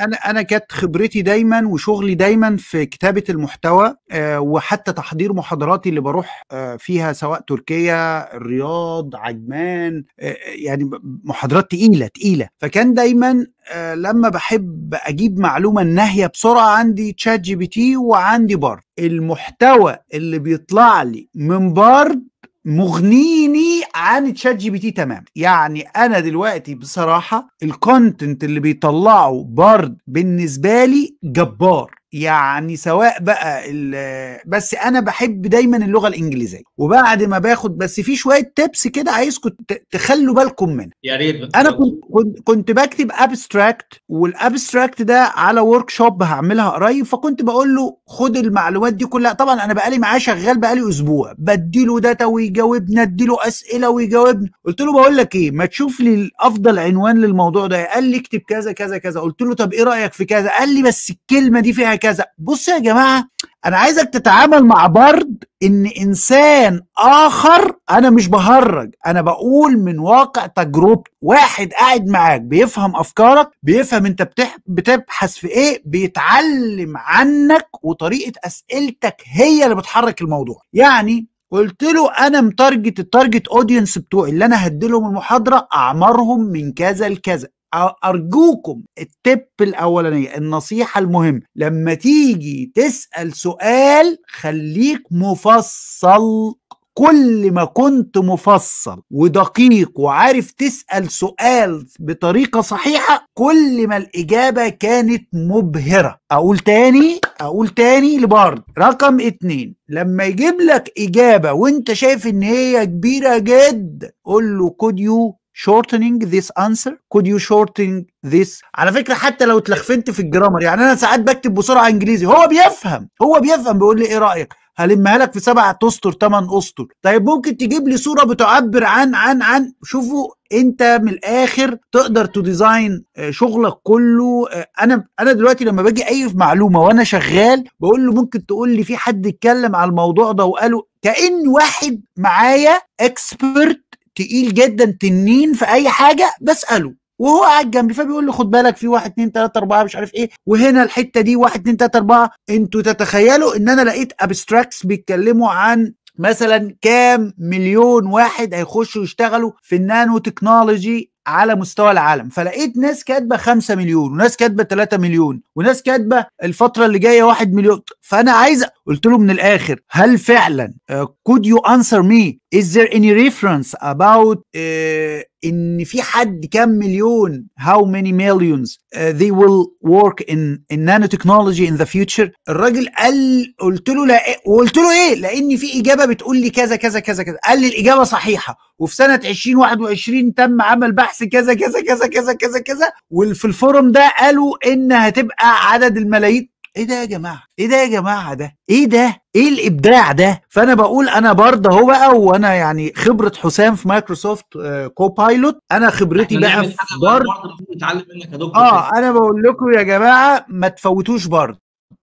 انا انا كانت خبرتي دايما وشغلي دايما في كتابه المحتوى آه، وحتى تحضير محاضراتي اللي بروح آه، فيها سواء تركيا الرياض عجمان آه، يعني محاضرات تقيله تقيله فكان دايما لما بحب اجيب معلومه ناهيه بسرعه عندي تشات جي بي تي وعندي بارد المحتوى اللي بيطلع لي من بارد مغنيني عن تشات جي بي تي تمام يعني انا دلوقتي بصراحه الكونتنت اللي بيطلعه بارد بالنسبه لي جبار يعني سواء بقى بس انا بحب دايما اللغه الانجليزيه وبعد ما باخد بس في شويه تبس كده عايزكم تخلوا بالكم منها يا ريت انا كنت كنت بكتب ابستراكت والابستراكت ده على ورك شوب هعملها قريب فكنت بقول له خد المعلومات دي كلها طبعا انا بقالي معاه شغال بقالي اسبوع بديله داتا ويجاوبني اديله اسئله ويجاوبني قلت له بقول لك ايه ما تشوف لي افضل عنوان للموضوع ده قال لي اكتب كذا كذا كذا قلت له طب ايه رايك في كذا قال لي بس الكلمه دي فيها كذا بص يا جماعه انا عايزك تتعامل مع برد ان انسان اخر انا مش بهرج انا بقول من واقع تجربتي واحد قاعد معاك بيفهم افكارك بيفهم انت بتح... بتبحث في ايه بيتعلم عنك وطريقه اسئلتك هي اللي بتحرك الموضوع يعني قلت له انا متارجت التارجت اودينس بتوعي اللي انا هديلهم المحاضره اعمارهم من كذا لكذا ارجوكم التب الاولانيه النصيحه المهمه لما تيجي تسال سؤال خليك مفصل كل ما كنت مفصل ودقيق وعارف تسال سؤال بطريقه صحيحه كل ما الاجابه كانت مبهره اقول تاني اقول تاني لبارد رقم اتنين لما يجيب لك اجابه وانت شايف ان هي كبيره جدا قول له كوديو shortening this answer could you shorten this على فكره حتى لو اتلخفنت في الجرامر يعني انا ساعات بكتب بسرعه انجليزي هو بيفهم هو بيفهم بيقول لي ايه رايك هلمها لك في سبع اسطر ثمان اسطر طيب ممكن تجيب لي صوره بتعبر عن عن عن شوفوا انت من الاخر تقدر تديزاين آه، شغلك كله آه، انا انا دلوقتي لما باجي اي معلومه وانا شغال بقول له ممكن تقول لي في حد اتكلم على الموضوع ده وقاله كان واحد معايا اكسبرت تقيل جدا تنين في اي حاجه بساله وهو قاعد جنبي فبيقول لي خد بالك في 1 2 3 4 مش عارف ايه وهنا الحته دي 1 2 3 4 انتوا تتخيلوا ان انا لقيت ابستراكتس بيتكلموا عن مثلا كام مليون واحد هيخشوا يشتغلوا في النانو تكنولوجي على مستوى العالم فلقيت ناس كاتبه 5 مليون وناس كاتبه 3 مليون وناس كاتبه الفتره اللي جايه 1 مليون فانا عايز قلت له من الاخر هل فعلا آه، could you answer me is there any reference about uh, ان في حد كام مليون how many millions uh, they will work in in nanotechnology in the future الراجل قال قلت له لا وقلت له ايه لان في اجابه بتقول لي كذا كذا كذا كذا قال لي الاجابه صحيحه وفي سنه 2021 تم عمل بحث كذا كذا كذا كذا كذا كذا وفي الفورم ده قالوا ان هتبقى عدد الملايين ايه ده يا جماعه ايه ده يا جماعه ده ايه ده ايه الابداع ده فانا بقول انا برضه اهو بقى وانا يعني خبره حسام في مايكروسوفت آه، كوبايلوت انا خبرتي بقى في برضه نتعلم منك يا دكتور اه انا بقول لكم يا جماعه ما تفوتوش برضه